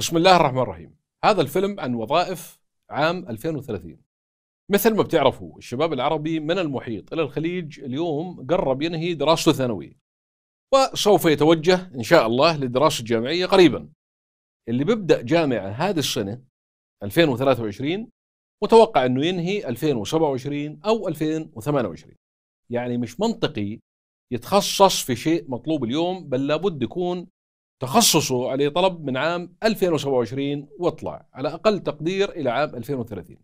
بسم الله الرحمن الرحيم هذا الفيلم عن وظائف عام 2030 مثل ما بتعرفوا الشباب العربي من المحيط إلى الخليج اليوم قرب ينهي دراسته الثانوية وسوف يتوجه إن شاء الله للدراسة الجامعية قريبا اللي بيبدأ جامعة هذه السنة 2023 متوقع أنه ينهي 2027 أو 2028 يعني مش منطقي يتخصص في شيء مطلوب اليوم بل لابد يكون تخصصه عليه طلب من عام 2027 واطلع على أقل تقدير إلى عام 2030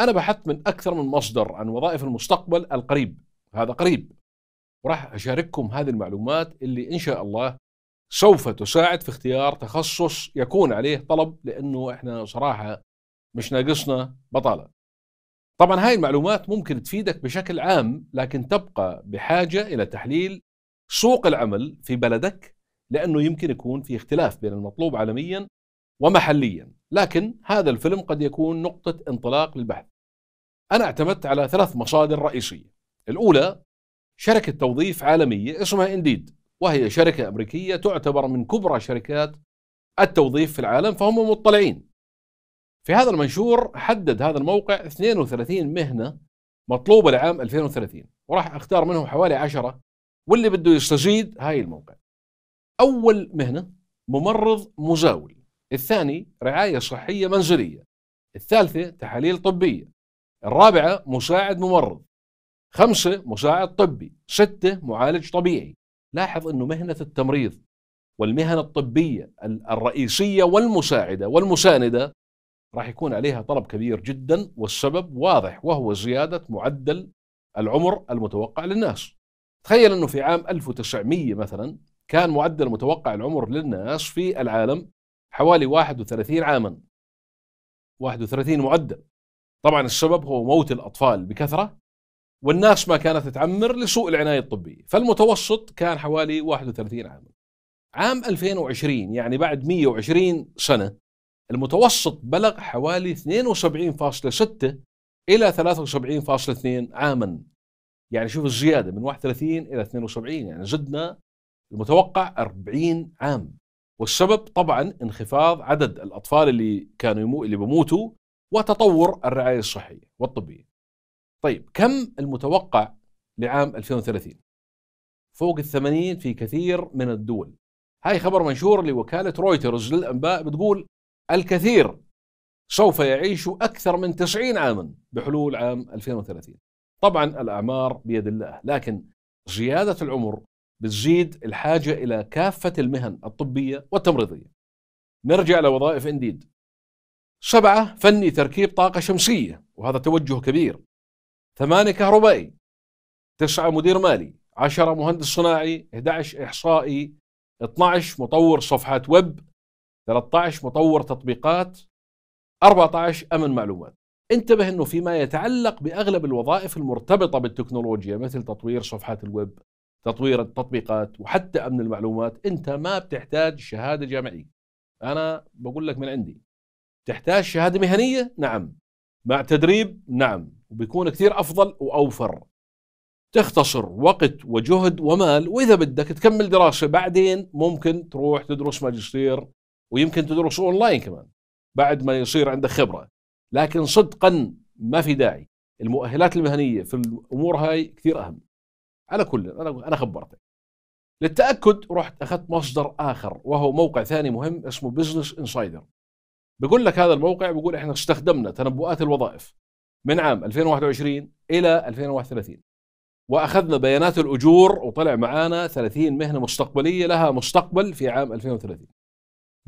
أنا بحثت من أكثر من مصدر عن وظائف المستقبل القريب هذا قريب وراح أشارككم هذه المعلومات اللي إن شاء الله سوف تساعد في اختيار تخصص يكون عليه طلب لأنه إحنا صراحة مش ناقصنا بطالة طبعا هاي المعلومات ممكن تفيدك بشكل عام لكن تبقى بحاجة إلى تحليل سوق العمل في بلدك لأنه يمكن يكون في اختلاف بين المطلوب عالميا ومحليا لكن هذا الفيلم قد يكون نقطة انطلاق للبحث أنا اعتمدت على ثلاث مصادر رئيسية الأولى شركة توظيف عالمية اسمها انديد وهي شركة أمريكية تعتبر من كبرى شركات التوظيف في العالم فهم مطلعين في هذا المنشور حدد هذا الموقع 32 مهنة مطلوبة لعام 2030 وراح أختار منهم حوالي 10 واللي بده يستزيد هاي الموقع أول مهنة ممرض مزاول الثاني رعاية صحية منزلية الثالثة تحاليل طبية الرابعة مساعد ممرض خمسة مساعد طبي ستة معالج طبيعي لاحظ أنه مهنة التمريض والمهن الطبية الرئيسية والمساعدة والمساندة راح يكون عليها طلب كبير جدا والسبب واضح وهو زيادة معدل العمر المتوقع للناس تخيل أنه في عام 1900 مثلا كان معدل متوقع العمر للناس في العالم حوالي 31 عاما 31 معدل طبعا السبب هو موت الأطفال بكثرة والناس ما كانت تعمر لسوء العناية الطبية فالمتوسط كان حوالي 31 عاما عام 2020 يعني بعد 120 سنة المتوسط بلغ حوالي 72.6 إلى 73.2 عاما يعني شوف الزيادة من 31 إلى 72 يعني زدنا المتوقع 40 عام والسبب طبعا انخفاض عدد الاطفال اللي كانوا يمو... اللي بموتوا وتطور الرعايه الصحيه والطبيه. طيب كم المتوقع لعام 2030؟ فوق ال 80 في كثير من الدول. هاي خبر منشور لوكاله رويترز للانباء بتقول الكثير سوف يعيش اكثر من 90 عاما بحلول عام 2030. طبعا الاعمار بيد الله لكن زياده العمر بتزيد الحاجة إلى كافة المهن الطبية والتمريضية نرجع لوظائف انديد سبعة فني تركيب طاقة شمسية وهذا توجه كبير ثمانية كهربائي تسعة مدير مالي عشرة مهندس صناعي 11 إحصائي 12 مطور صفحات ويب 13 مطور تطبيقات 14 أمن معلومات انتبه أنه فيما يتعلق بأغلب الوظائف المرتبطة بالتكنولوجيا مثل تطوير صفحات الويب تطوير التطبيقات وحتى امن المعلومات انت ما بتحتاج شهاده جامعيه انا بقول لك من عندي تحتاج شهاده مهنيه نعم مع تدريب نعم وبيكون كثير افضل واوفر تختصر وقت وجهد ومال واذا بدك تكمل دراسه بعدين ممكن تروح تدرس ماجستير ويمكن تدرس اونلاين كمان بعد ما يصير عندك خبره لكن صدقا ما في داعي المؤهلات المهنيه في الامور هاي كثير اهم على كل انا انا خبرتك للتاكد رحت اخذت مصدر اخر وهو موقع ثاني مهم اسمه بزنس انسايدر بيقول لك هذا الموقع بيقول احنا استخدمنا تنبؤات الوظائف من عام 2021 الى 2031 واخذنا بيانات الاجور وطلع معانا 30 مهنه مستقبليه لها مستقبل في عام 2030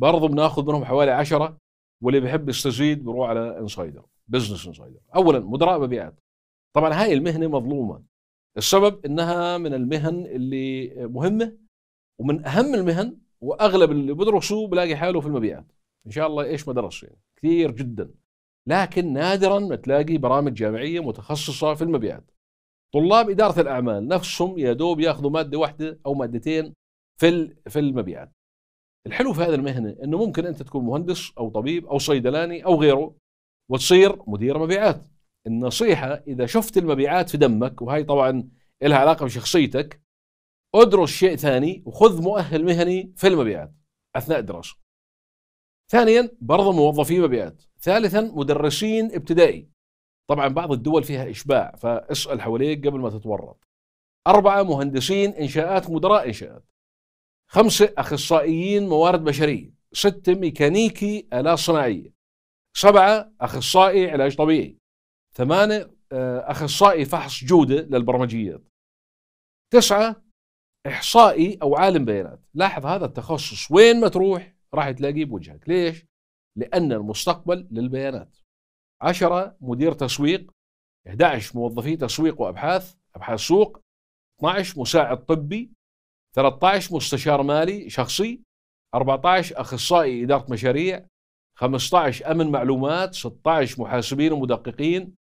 برضه بناخذ منهم حوالي 10 واللي بيحب يستزيد بيروح على انسايدر بزنس انسايدر اولا مدراء مبيعات طبعا هاي المهنه مظلومه السبب انها من المهن اللي مهمه ومن اهم المهن واغلب اللي بدرسوا بلاقي حاله في المبيعات ان شاء الله ايش ما درس يعني كثير جدا لكن نادرا ما تلاقي برامج جامعيه متخصصه في المبيعات طلاب اداره الاعمال نفسهم يا دوب ياخذوا ماده واحده او مادتين في في المبيعات الحلو في هذه المهنه انه ممكن انت تكون مهندس او طبيب او صيدلاني او غيره وتصير مدير مبيعات النصيحة إذا شفت المبيعات في دمك وهي طبعا لها علاقة بشخصيتك ادرس شيء ثاني وخذ مؤهل مهني في المبيعات أثناء الدراسة ثانيا برضه موظفي مبيعات ثالثا مدرسين ابتدائي طبعا بعض الدول فيها إشباع فاسأل حواليك قبل ما تتورط أربعة مهندسين إنشاءات مدراء إنشاءات خمسة أخصائيين موارد بشرية ستة ميكانيكي آلات صناعية سبعة أخصائي علاج طبيعي ثمانية آه، أخصائي فحص جودة للبرمجيات تسعة إحصائي أو عالم بيانات لاحظ هذا التخصص وين ما تروح راح تلاقيه بوجهك ليش؟ لأن المستقبل للبيانات عشرة مدير تسويق 11 موظفي تسويق وأبحاث أبحاث سوق 12 مساعد طبي 13 مستشار مالي شخصي 14 أخصائي إدارة مشاريع 15 أمن معلومات 16 محاسبين ومدققين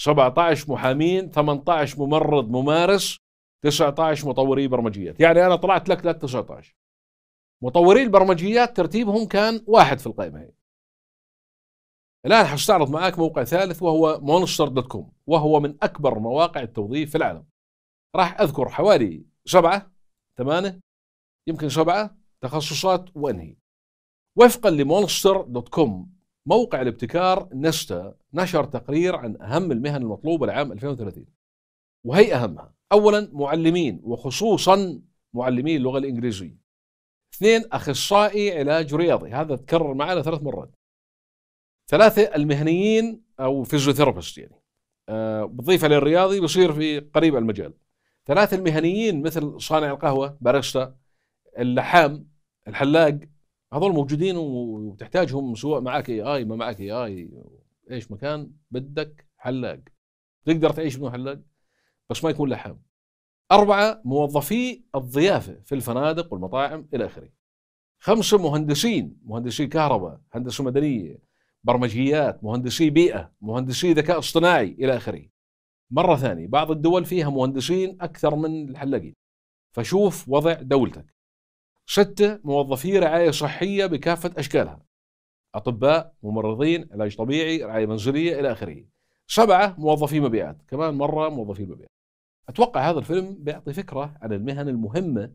17 محامين 18 ممرض ممارس 19 مطوري برمجيات يعني أنا طلعت لك لك 19 مطوري البرمجيات ترتيبهم كان واحد في القائمة هي الآن حستعرض معاك موقع ثالث وهو مونستر دوت كوم وهو من أكبر مواقع التوظيف في العالم راح أذكر حوالي سبعة ثمانية يمكن سبعة تخصصات وأنهي وفقا لمونستر دوت كوم موقع الابتكار نستا نشر تقرير عن أهم المهن المطلوبة لعام 2030 وهي أهمها أولا معلمين وخصوصا معلمي اللغة الإنجليزية اثنين أخصائي علاج رياضي هذا تكرر معنا ثلاث مرات ثلاثة المهنيين أو فيزيوثيرابيست يعني أه بضيف عليه الرياضي بصير في قريب المجال ثلاثة المهنيين مثل صانع القهوة باريستا اللحام الحلاق هذول موجودين وتحتاجهم سواء معك اي اي ما معك اي اي ايش مكان بدك حلاق تقدر تعيش بدون حلاق بس ما يكون لحام أربعة موظفي الضيافة في الفنادق والمطاعم إلى آخره خمسة مهندسين مهندسي كهرباء هندسة مدنية برمجيات مهندسي بيئة مهندسي ذكاء اصطناعي إلى آخره مرة ثانية بعض الدول فيها مهندسين أكثر من الحلاقين فشوف وضع دولتك شتى موظفي رعاية صحية بكافة أشكالها أطباء ممرضين علاج طبيعي رعاية منزلية إلى آخره سبعة موظفي مبيعات كمان مرة موظفي مبيعات أتوقع هذا الفيلم بيعطي فكرة عن المهن المهمة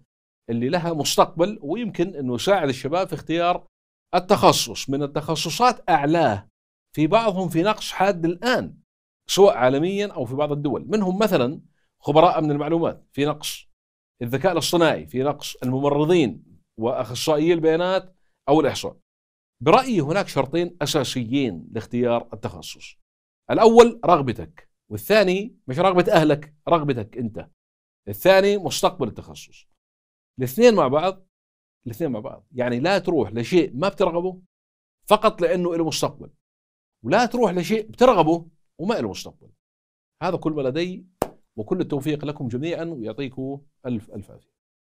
اللي لها مستقبل ويمكن أنه يساعد الشباب في اختيار التخصص من التخصصات أعلاه في بعضهم في نقص حاد الآن سواء عالميا أو في بعض الدول منهم مثلا خبراء من المعلومات في نقص الذكاء الاصطناعي في نقش الممرضين واخصائيي البيانات او الاحصاء. برايي هناك شرطين اساسيين لاختيار التخصص. الاول رغبتك، والثاني مش رغبه اهلك، رغبتك انت. الثاني مستقبل التخصص. الاثنين مع بعض الاثنين مع بعض، يعني لا تروح لشيء ما بترغبه فقط لانه له مستقبل. ولا تروح لشيء بترغبه وما له مستقبل. هذا كل ما لدي وكل التوفيق لكم جميعا ويعطيكم ألف ألف عافية